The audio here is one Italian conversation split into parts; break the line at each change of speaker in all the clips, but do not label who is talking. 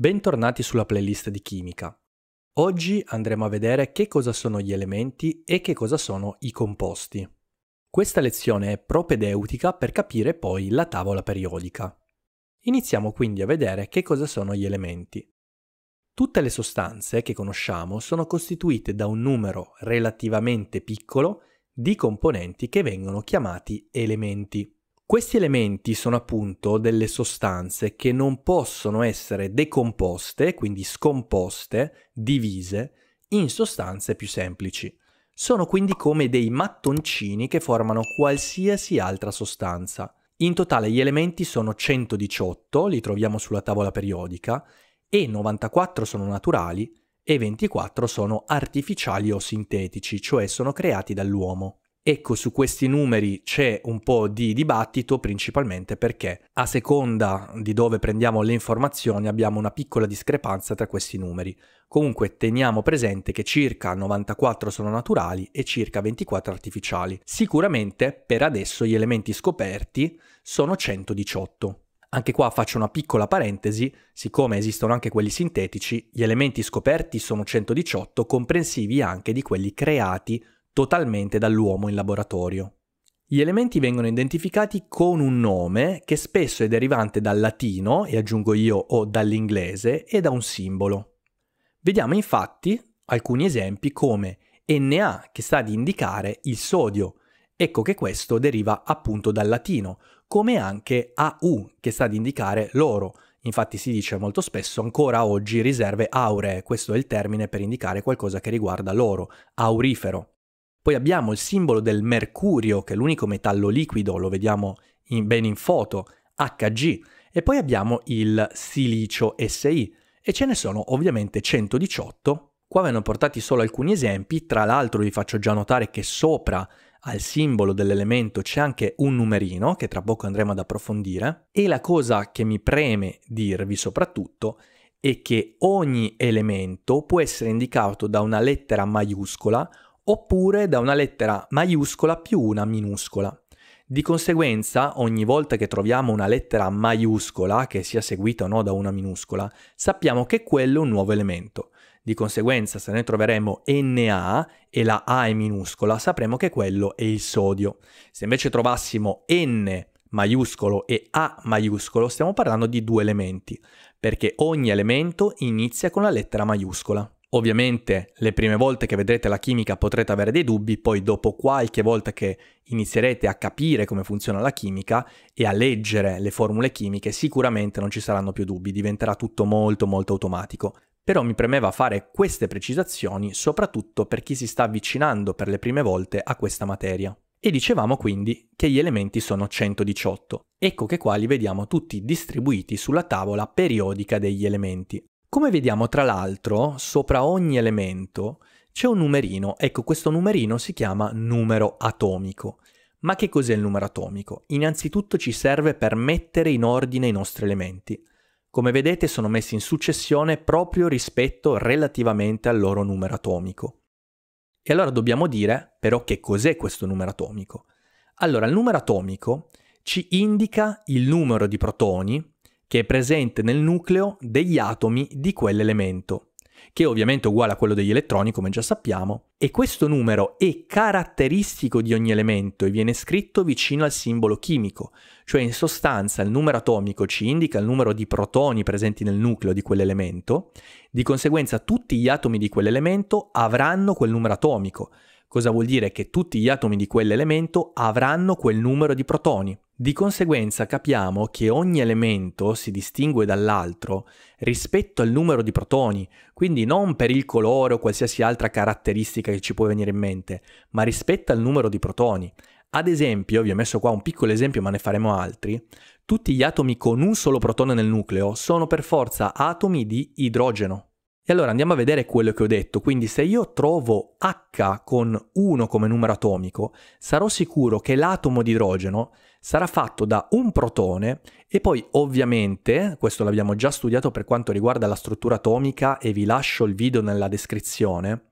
Bentornati sulla playlist di chimica. Oggi andremo a vedere che cosa sono gli elementi e che cosa sono i composti. Questa lezione è propedeutica per capire poi la tavola periodica. Iniziamo quindi a vedere che cosa sono gli elementi. Tutte le sostanze che conosciamo sono costituite da un numero relativamente piccolo di componenti che vengono chiamati elementi. Questi elementi sono appunto delle sostanze che non possono essere decomposte, quindi scomposte, divise, in sostanze più semplici. Sono quindi come dei mattoncini che formano qualsiasi altra sostanza. In totale gli elementi sono 118, li troviamo sulla tavola periodica, e 94 sono naturali e 24 sono artificiali o sintetici, cioè sono creati dall'uomo. Ecco, su questi numeri c'è un po' di dibattito principalmente perché a seconda di dove prendiamo le informazioni abbiamo una piccola discrepanza tra questi numeri. Comunque teniamo presente che circa 94 sono naturali e circa 24 artificiali. Sicuramente per adesso gli elementi scoperti sono 118. Anche qua faccio una piccola parentesi, siccome esistono anche quelli sintetici, gli elementi scoperti sono 118, comprensivi anche di quelli creati totalmente dall'uomo in laboratorio. Gli elementi vengono identificati con un nome che spesso è derivante dal latino, e aggiungo io, o dall'inglese, e da un simbolo. Vediamo infatti alcuni esempi come Na che sta ad indicare il sodio, ecco che questo deriva appunto dal latino, come anche AU che sta ad indicare l'oro, Infatti si dice molto spesso ancora oggi riserve auree, questo è il termine per indicare qualcosa che riguarda l'oro, aurifero. Poi abbiamo il simbolo del mercurio, che è l'unico metallo liquido, lo vediamo in, bene in foto, Hg. E poi abbiamo il silicio Si, e ce ne sono ovviamente 118. Qua vengono portati solo alcuni esempi, tra l'altro vi faccio già notare che sopra al simbolo dell'elemento c'è anche un numerino, che tra poco andremo ad approfondire, e la cosa che mi preme dirvi soprattutto è che ogni elemento può essere indicato da una lettera maiuscola oppure da una lettera maiuscola più una minuscola. Di conseguenza, ogni volta che troviamo una lettera maiuscola, che sia seguita o no da una minuscola, sappiamo che quello è un nuovo elemento. Di conseguenza, se noi troveremo Na e la A è minuscola, sapremo che quello è il sodio. Se invece trovassimo N maiuscolo e A maiuscolo, stiamo parlando di due elementi, perché ogni elemento inizia con la lettera maiuscola. Ovviamente le prime volte che vedrete la chimica potrete avere dei dubbi, poi dopo qualche volta che inizierete a capire come funziona la chimica e a leggere le formule chimiche, sicuramente non ci saranno più dubbi, diventerà tutto molto molto automatico. Però mi premeva fare queste precisazioni soprattutto per chi si sta avvicinando per le prime volte a questa materia. E dicevamo quindi che gli elementi sono 118. Ecco che qua li vediamo tutti distribuiti sulla tavola periodica degli elementi. Come vediamo tra l'altro, sopra ogni elemento c'è un numerino, ecco questo numerino si chiama numero atomico. Ma che cos'è il numero atomico? Innanzitutto ci serve per mettere in ordine i nostri elementi. Come vedete sono messi in successione proprio rispetto relativamente al loro numero atomico. E allora dobbiamo dire però che cos'è questo numero atomico. Allora il numero atomico ci indica il numero di protoni che è presente nel nucleo degli atomi di quell'elemento, che ovviamente è uguale a quello degli elettroni, come già sappiamo, e questo numero è caratteristico di ogni elemento e viene scritto vicino al simbolo chimico, cioè in sostanza il numero atomico ci indica il numero di protoni presenti nel nucleo di quell'elemento, di conseguenza tutti gli atomi di quell'elemento avranno quel numero atomico, cosa vuol dire che tutti gli atomi di quell'elemento avranno quel numero di protoni. Di conseguenza capiamo che ogni elemento si distingue dall'altro rispetto al numero di protoni, quindi non per il colore o qualsiasi altra caratteristica che ci può venire in mente, ma rispetto al numero di protoni. Ad esempio, vi ho messo qua un piccolo esempio ma ne faremo altri, tutti gli atomi con un solo protone nel nucleo sono per forza atomi di idrogeno. E allora andiamo a vedere quello che ho detto, quindi se io trovo H con 1 come numero atomico, sarò sicuro che l'atomo di idrogeno sarà fatto da un protone e poi ovviamente, questo l'abbiamo già studiato per quanto riguarda la struttura atomica e vi lascio il video nella descrizione,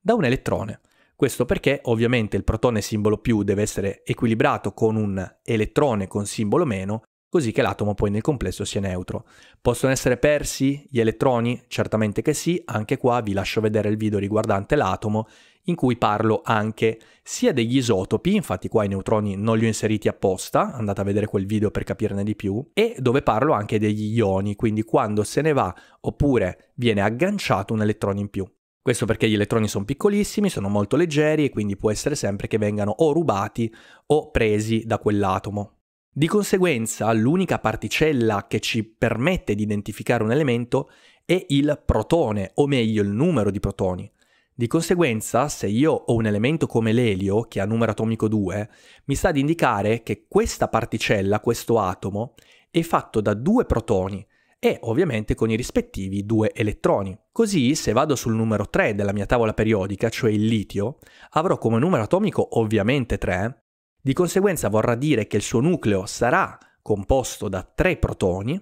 da un elettrone. Questo perché ovviamente il protone simbolo più deve essere equilibrato con un elettrone con simbolo meno così che l'atomo poi nel complesso sia neutro. Possono essere persi gli elettroni? Certamente che sì, anche qua vi lascio vedere il video riguardante l'atomo in cui parlo anche sia degli isotopi, infatti qua i neutroni non li ho inseriti apposta, andate a vedere quel video per capirne di più, e dove parlo anche degli ioni, quindi quando se ne va oppure viene agganciato un elettrone in più. Questo perché gli elettroni sono piccolissimi, sono molto leggeri e quindi può essere sempre che vengano o rubati o presi da quell'atomo. Di conseguenza, l'unica particella che ci permette di identificare un elemento è il protone, o meglio il numero di protoni. Di conseguenza, se io ho un elemento come l'elio, che ha numero atomico 2, mi sta ad indicare che questa particella, questo atomo, è fatto da due protoni e ovviamente con i rispettivi due elettroni. Così, se vado sul numero 3 della mia tavola periodica, cioè il litio, avrò come numero atomico ovviamente 3, di conseguenza vorrà dire che il suo nucleo sarà composto da tre protoni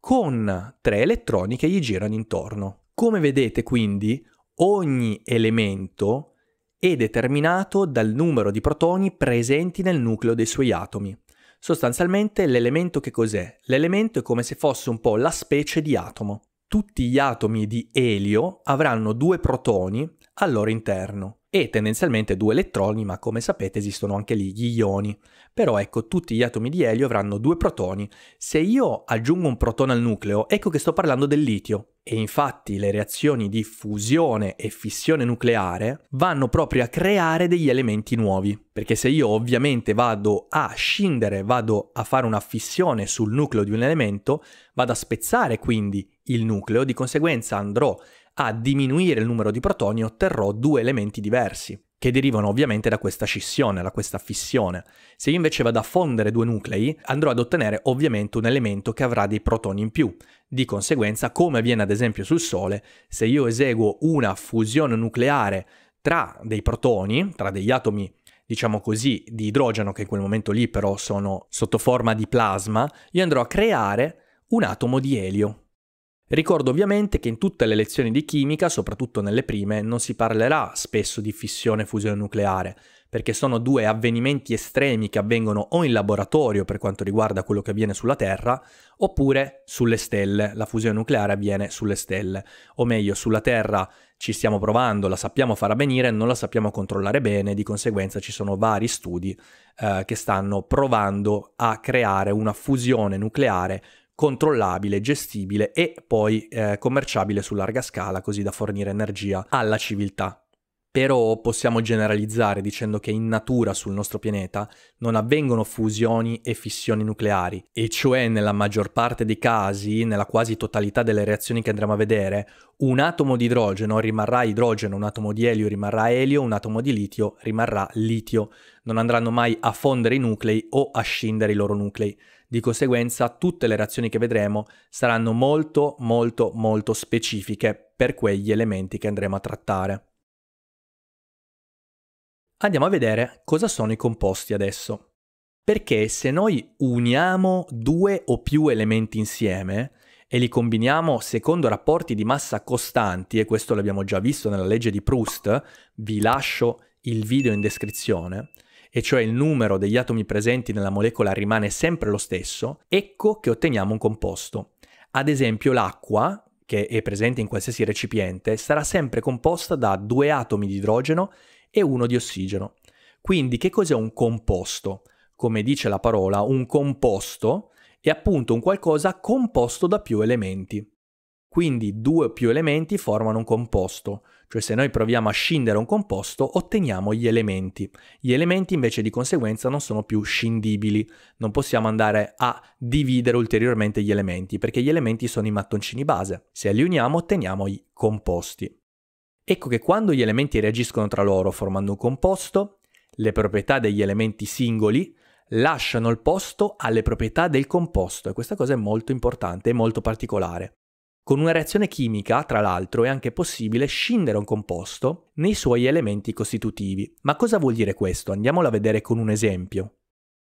con tre elettroni che gli girano intorno. Come vedete quindi ogni elemento è determinato dal numero di protoni presenti nel nucleo dei suoi atomi. Sostanzialmente l'elemento che cos'è? L'elemento è come se fosse un po' la specie di atomo. Tutti gli atomi di elio avranno due protoni al loro interno e tendenzialmente due elettroni, ma come sapete esistono anche lì gli ioni. Però ecco, tutti gli atomi di elio avranno due protoni. Se io aggiungo un protone al nucleo, ecco che sto parlando del litio. E infatti le reazioni di fusione e fissione nucleare vanno proprio a creare degli elementi nuovi. Perché se io ovviamente vado a scindere, vado a fare una fissione sul nucleo di un elemento, vado a spezzare quindi il nucleo, di conseguenza andrò a a diminuire il numero di protoni otterrò due elementi diversi, che derivano ovviamente da questa scissione, da questa fissione. Se io invece vado a fondere due nuclei, andrò ad ottenere ovviamente un elemento che avrà dei protoni in più. Di conseguenza, come avviene ad esempio sul Sole, se io eseguo una fusione nucleare tra dei protoni, tra degli atomi diciamo così, di idrogeno, che in quel momento lì però sono sotto forma di plasma, io andrò a creare un atomo di elio, Ricordo ovviamente che in tutte le lezioni di chimica, soprattutto nelle prime, non si parlerà spesso di fissione e fusione nucleare, perché sono due avvenimenti estremi che avvengono o in laboratorio per quanto riguarda quello che avviene sulla Terra, oppure sulle stelle. La fusione nucleare avviene sulle stelle, o meglio, sulla Terra ci stiamo provando, la sappiamo far avvenire, non la sappiamo controllare bene, di conseguenza ci sono vari studi eh, che stanno provando a creare una fusione nucleare controllabile, gestibile e poi eh, commerciabile su larga scala così da fornire energia alla civiltà. Però possiamo generalizzare dicendo che in natura sul nostro pianeta non avvengono fusioni e fissioni nucleari, e cioè nella maggior parte dei casi, nella quasi totalità delle reazioni che andremo a vedere, un atomo di idrogeno rimarrà idrogeno, un atomo di elio rimarrà elio, un atomo di litio rimarrà litio. Non andranno mai a fondere i nuclei o a scindere i loro nuclei. Di conseguenza tutte le reazioni che vedremo saranno molto molto molto specifiche per quegli elementi che andremo a trattare. Andiamo a vedere cosa sono i composti adesso. Perché se noi uniamo due o più elementi insieme e li combiniamo secondo rapporti di massa costanti, e questo l'abbiamo già visto nella legge di Proust, vi lascio il video in descrizione, e cioè il numero degli atomi presenti nella molecola rimane sempre lo stesso, ecco che otteniamo un composto. Ad esempio l'acqua, che è presente in qualsiasi recipiente, sarà sempre composta da due atomi di idrogeno e uno di ossigeno. Quindi che cos'è un composto? Come dice la parola, un composto è appunto un qualcosa composto da più elementi. Quindi due o più elementi formano un composto. Cioè se noi proviamo a scindere un composto otteniamo gli elementi. Gli elementi invece di conseguenza non sono più scindibili, non possiamo andare a dividere ulteriormente gli elementi perché gli elementi sono i mattoncini base. Se li uniamo otteniamo i composti. Ecco che quando gli elementi reagiscono tra loro formando un composto, le proprietà degli elementi singoli lasciano il posto alle proprietà del composto e questa cosa è molto importante è molto particolare. Con una reazione chimica, tra l'altro, è anche possibile scindere un composto nei suoi elementi costitutivi. Ma cosa vuol dire questo? Andiamolo a vedere con un esempio.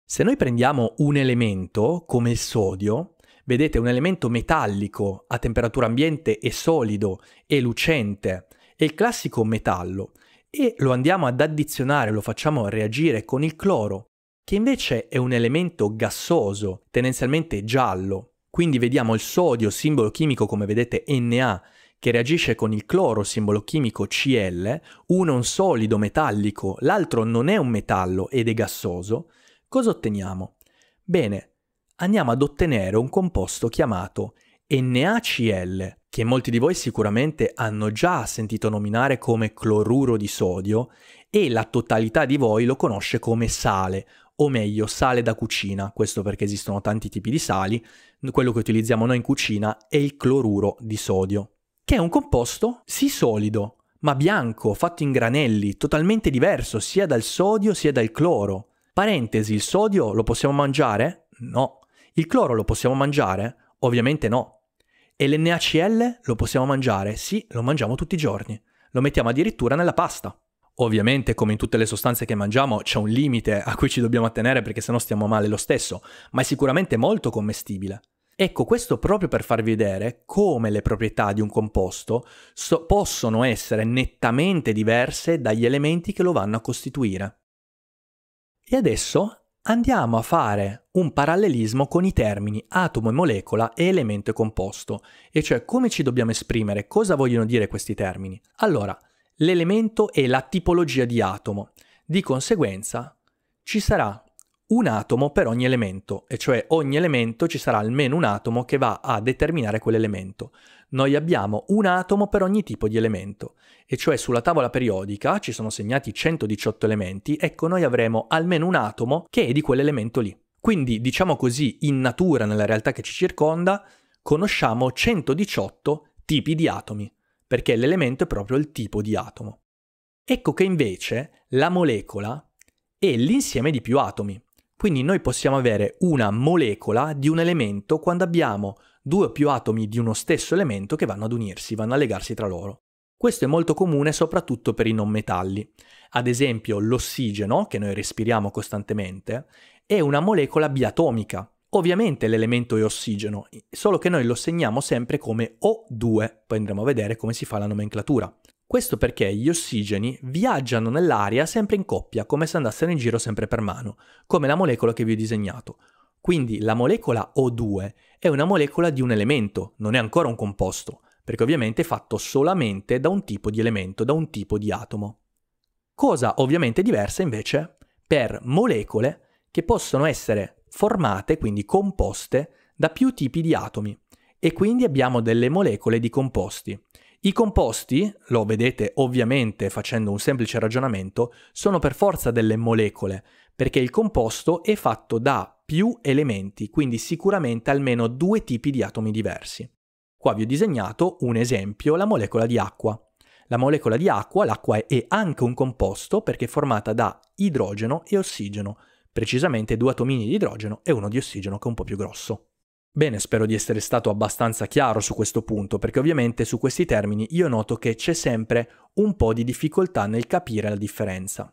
Se noi prendiamo un elemento, come il sodio, vedete un elemento metallico a temperatura ambiente e solido e lucente, è il classico metallo, e lo andiamo ad addizionare, lo facciamo reagire con il cloro, che invece è un elemento gassoso, tendenzialmente giallo, quindi vediamo il sodio, simbolo chimico come vedete Na, che reagisce con il cloro, simbolo chimico Cl, uno è un solido metallico, l'altro non è un metallo ed è gassoso. Cosa otteniamo? Bene, andiamo ad ottenere un composto chiamato NaCl, che molti di voi sicuramente hanno già sentito nominare come cloruro di sodio e la totalità di voi lo conosce come sale, o meglio sale da cucina, questo perché esistono tanti tipi di sali, quello che utilizziamo noi in cucina è il cloruro di sodio, che è un composto sì solido, ma bianco, fatto in granelli, totalmente diverso sia dal sodio sia dal cloro. Parentesi, il sodio lo possiamo mangiare? No. Il cloro lo possiamo mangiare? Ovviamente no. E l'NaCl lo possiamo mangiare? Sì, lo mangiamo tutti i giorni. Lo mettiamo addirittura nella pasta. Ovviamente, come in tutte le sostanze che mangiamo, c'è un limite a cui ci dobbiamo attenere perché sennò stiamo male lo stesso, ma è sicuramente molto commestibile. Ecco, questo proprio per farvi vedere come le proprietà di un composto so- possono essere nettamente diverse dagli elementi che lo vanno a costituire. E adesso andiamo a fare un parallelismo con i termini atomo e molecola e elemento e composto, e cioè come ci dobbiamo esprimere, cosa vogliono dire questi termini. Allora, l'elemento e la tipologia di atomo. Di conseguenza ci sarà un atomo per ogni elemento, e cioè ogni elemento ci sarà almeno un atomo che va a determinare quell'elemento. Noi abbiamo un atomo per ogni tipo di elemento, e cioè sulla tavola periodica ci sono segnati 118 elementi, ecco noi avremo almeno un atomo che è di quell'elemento lì. Quindi diciamo così, in natura, nella realtà che ci circonda, conosciamo 118 tipi di atomi perché l'elemento è proprio il tipo di atomo. Ecco che invece la molecola è l'insieme di più atomi. Quindi noi possiamo avere una molecola di un elemento quando abbiamo due o più atomi di uno stesso elemento che vanno ad unirsi, vanno a legarsi tra loro. Questo è molto comune soprattutto per i non metalli. Ad esempio l'ossigeno, che noi respiriamo costantemente, è una molecola biatomica, Ovviamente l'elemento è ossigeno, solo che noi lo segniamo sempre come O2, poi andremo a vedere come si fa la nomenclatura. Questo perché gli ossigeni viaggiano nell'aria sempre in coppia, come se andassero in giro sempre per mano, come la molecola che vi ho disegnato. Quindi la molecola O2 è una molecola di un elemento, non è ancora un composto, perché ovviamente è fatto solamente da un tipo di elemento, da un tipo di atomo. Cosa ovviamente diversa invece per molecole che possono essere formate, quindi composte, da più tipi di atomi e quindi abbiamo delle molecole di composti. I composti, lo vedete ovviamente facendo un semplice ragionamento, sono per forza delle molecole, perché il composto è fatto da più elementi, quindi sicuramente almeno due tipi di atomi diversi. Qua vi ho disegnato un esempio, la molecola di acqua. La molecola di acqua, l'acqua è anche un composto perché è formata da idrogeno e ossigeno, precisamente due atomini di idrogeno e uno di ossigeno che è un po' più grosso. Bene, spero di essere stato abbastanza chiaro su questo punto, perché ovviamente su questi termini io noto che c'è sempre un po' di difficoltà nel capire la differenza.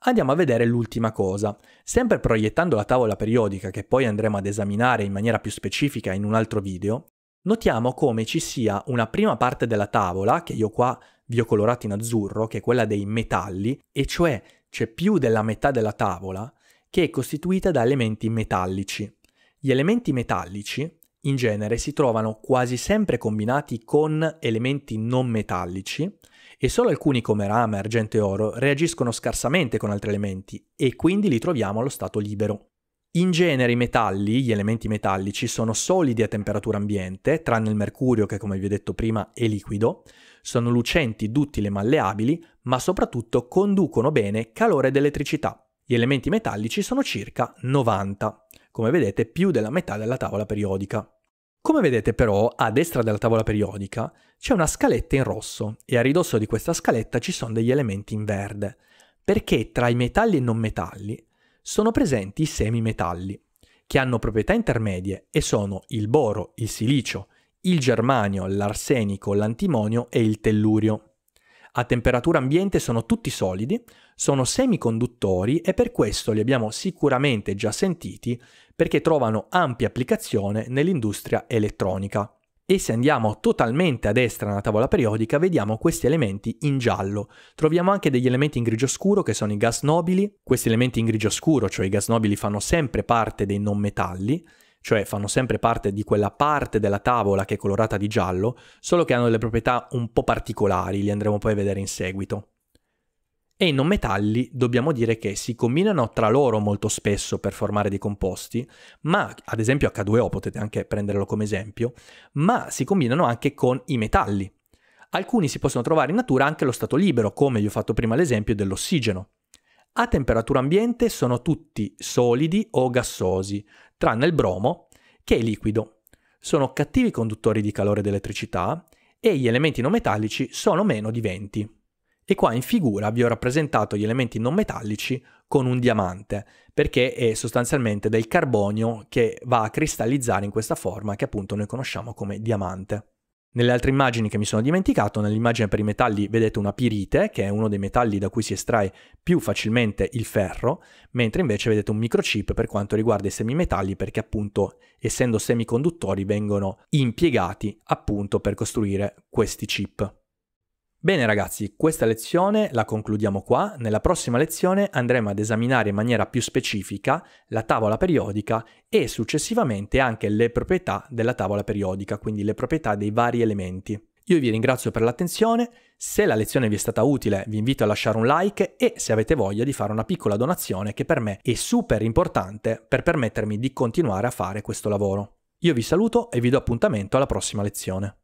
Andiamo a vedere l'ultima cosa. Sempre proiettando la tavola periodica, che poi andremo ad esaminare in maniera più specifica in un altro video, notiamo come ci sia una prima parte della tavola, che io qua vi ho colorato in azzurro, che è quella dei metalli, e cioè c'è più della metà della tavola che è costituita da elementi metallici. Gli elementi metallici in genere si trovano quasi sempre combinati con elementi non metallici e solo alcuni come rame, argento e oro reagiscono scarsamente con altri elementi e quindi li troviamo allo stato libero. In genere i metalli, gli elementi metallici, sono solidi a temperatura ambiente, tranne il mercurio che come vi ho detto prima è liquido, sono lucenti, duttili e malleabili, ma soprattutto conducono bene calore ed elettricità. Gli elementi metallici sono circa 90, come vedete più della metà della tavola periodica. Come vedete però, a destra della tavola periodica c'è una scaletta in rosso e a ridosso di questa scaletta ci sono degli elementi in verde, perché tra i metalli e non metalli sono presenti i semimetalli, che hanno proprietà intermedie e sono il boro, il silicio, il germanio, l'arsenico, l'antimonio e il tellurio. A temperatura ambiente sono tutti solidi, sono semiconduttori e per questo li abbiamo sicuramente già sentiti perché trovano ampia applicazione nell'industria elettronica. E se andiamo totalmente a destra nella tavola periodica vediamo questi elementi in giallo. Troviamo anche degli elementi in grigio scuro che sono i gas nobili. Questi elementi in grigio scuro, cioè i gas nobili, fanno sempre parte dei non metalli, cioè fanno sempre parte di quella parte della tavola che è colorata di giallo, solo che hanno delle proprietà un po' particolari, li andremo poi a vedere in seguito. E i non metalli dobbiamo dire che si combinano tra loro molto spesso per formare dei composti, ma ad esempio H2O potete anche prenderlo come esempio, ma si combinano anche con i metalli. Alcuni si possono trovare in natura anche allo stato libero, come vi ho fatto prima l'esempio dell'ossigeno. A temperatura ambiente sono tutti solidi o gassosi, tranne il bromo, che è liquido. Sono cattivi conduttori di calore ed elettricità e gli elementi non metallici sono meno di 20. E qua in figura vi ho rappresentato gli elementi non metallici con un diamante, perché è sostanzialmente del carbonio che va a cristallizzare in questa forma che appunto noi conosciamo come diamante. Nelle altre immagini che mi sono dimenticato, nell'immagine per i metalli vedete una pirite, che è uno dei metalli da cui si estrae più facilmente il ferro, mentre invece vedete un microchip per quanto riguarda i semimetalli, perché appunto essendo semiconduttori vengono impiegati appunto per costruire questi chip. Bene ragazzi, questa lezione la concludiamo qua, nella prossima lezione andremo ad esaminare in maniera più specifica la tavola periodica e successivamente anche le proprietà della tavola periodica, quindi le proprietà dei vari elementi. Io vi ringrazio per l'attenzione, se la lezione vi è stata utile vi invito a lasciare un like e se avete voglia di fare una piccola donazione che per me è super importante per permettermi di continuare a fare questo lavoro. Io vi saluto e vi do appuntamento alla prossima lezione.